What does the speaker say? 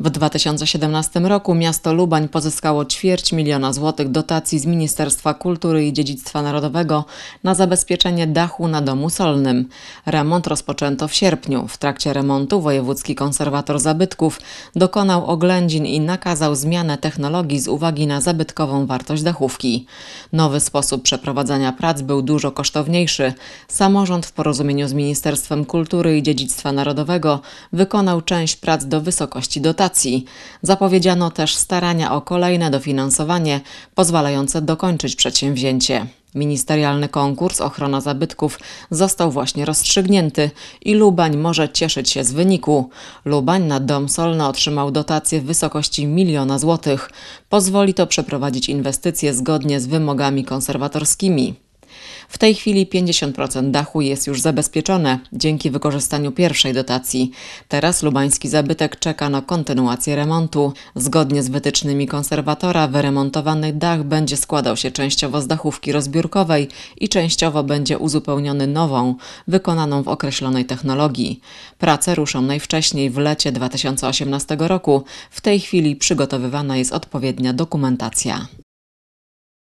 W 2017 roku miasto Lubań pozyskało ćwierć miliona złotych dotacji z Ministerstwa Kultury i Dziedzictwa Narodowego na zabezpieczenie dachu na domu solnym. Remont rozpoczęto w sierpniu. W trakcie remontu wojewódzki konserwator zabytków dokonał oględzin i nakazał zmianę technologii z uwagi na zabytkową wartość dachówki. Nowy sposób przeprowadzania prac był dużo kosztowniejszy. Samorząd w porozumieniu z Ministerstwem Kultury i Dziedzictwa Narodowego wykonał część prac do wysokości dotacji. Zapowiedziano też starania o kolejne dofinansowanie pozwalające dokończyć przedsięwzięcie. Ministerialny konkurs Ochrona Zabytków został właśnie rozstrzygnięty i Lubań może cieszyć się z wyniku. Lubań na Dom Solna otrzymał dotację w wysokości miliona złotych. Pozwoli to przeprowadzić inwestycje zgodnie z wymogami konserwatorskimi. W tej chwili 50% dachu jest już zabezpieczone dzięki wykorzystaniu pierwszej dotacji. Teraz lubański zabytek czeka na kontynuację remontu. Zgodnie z wytycznymi konserwatora wyremontowany dach będzie składał się częściowo z dachówki rozbiórkowej i częściowo będzie uzupełniony nową, wykonaną w określonej technologii. Prace ruszą najwcześniej w lecie 2018 roku. W tej chwili przygotowywana jest odpowiednia dokumentacja.